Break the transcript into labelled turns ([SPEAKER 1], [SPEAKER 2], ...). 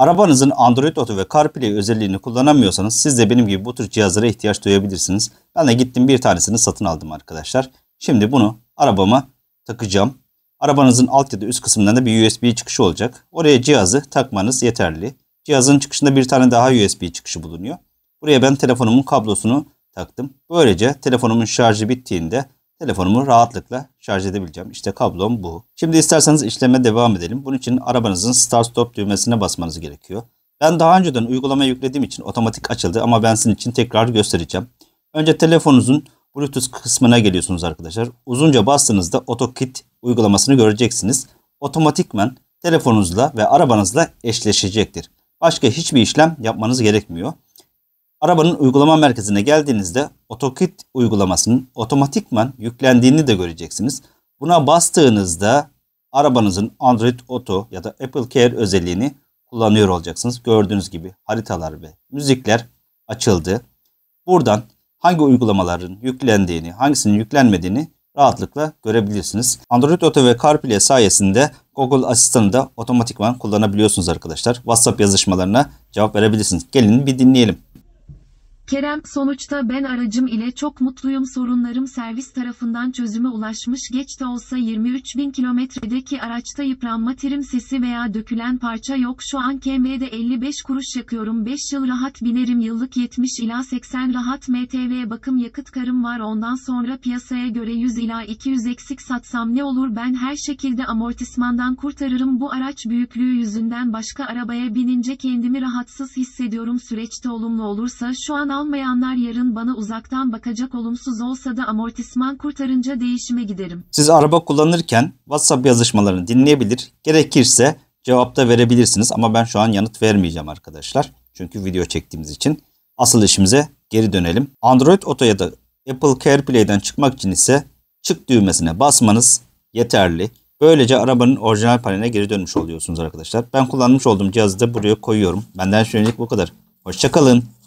[SPEAKER 1] Arabanızın Android Auto ve CarPlay özelliğini kullanamıyorsanız siz de benim gibi bu tür cihazlara ihtiyaç duyabilirsiniz. Ben de gittim bir tanesini satın aldım arkadaşlar. Şimdi bunu arabama takacağım. Arabanızın alt ya da üst kısmından da bir USB çıkışı olacak. Oraya cihazı takmanız yeterli. Cihazın çıkışında bir tane daha USB çıkışı bulunuyor. Buraya ben telefonumun kablosunu taktım. Böylece telefonumun şarjı bittiğinde telefonumu rahatlıkla şarj edebileceğim. İşte kablom bu. Şimdi isterseniz işleme devam edelim. Bunun için arabanızın start stop düğmesine basmanız gerekiyor. Ben daha önceden uygulama yüklediğim için otomatik açıldı ama ben sizin için tekrar göstereceğim. Önce telefonunuzun Bluetooth kısmına geliyorsunuz arkadaşlar. Uzunca bastığınızda AutoKit uygulamasını göreceksiniz. Otomatikmen telefonunuzla ve arabanızla eşleşecektir. Başka hiçbir işlem yapmanız gerekmiyor. Arabanın uygulama merkezine geldiğinizde AutoCAD uygulamasının otomatikman yüklendiğini de göreceksiniz. Buna bastığınızda arabanızın Android Auto ya da Apple Care özelliğini kullanıyor olacaksınız. Gördüğünüz gibi haritalar ve müzikler açıldı. Buradan hangi uygulamaların yüklendiğini, hangisinin yüklenmediğini rahatlıkla görebilirsiniz. Android Auto ve CarPlay sayesinde Google Asistan'ı da otomatikman kullanabiliyorsunuz arkadaşlar. WhatsApp yazışmalarına cevap verebilirsiniz. Gelin bir dinleyelim.
[SPEAKER 2] Kerem, sonuçta ben aracım ile çok mutluyum sorunlarım servis tarafından çözüme ulaşmış geç de olsa 23 bin kilometredeki araçta yıpranma trim sesi veya dökülen parça yok şu an KM'de 55 kuruş yakıyorum 5 yıl rahat binerim yıllık 70 ila 80 rahat MTV bakım yakıt karım var ondan sonra piyasaya göre 100 ila 200 eksik satsam ne olur ben her şekilde amortismandan kurtarırım bu araç büyüklüğü yüzünden başka arabaya binince kendimi rahatsız hissediyorum süreçte olumlu olursa şu an almayanlar yarın bana uzaktan bakacak olumsuz olsa da amortisman kurtarınca değişime giderim.
[SPEAKER 1] Siz araba kullanırken WhatsApp yazışmalarını dinleyebilir, gerekirse cevapta verebilirsiniz ama ben şu an yanıt vermeyeceğim arkadaşlar. Çünkü video çektiğimiz için asıl işimize geri dönelim. Android Auto ya da Apple CarPlay'den çıkmak için ise çık düğmesine basmanız yeterli. Böylece arabanın orijinal paneline geri dönmüş oluyorsunuz arkadaşlar. Ben kullanmış olduğum cihazı da buraya koyuyorum. Benden şimdilik bu kadar. Hoşçakalın.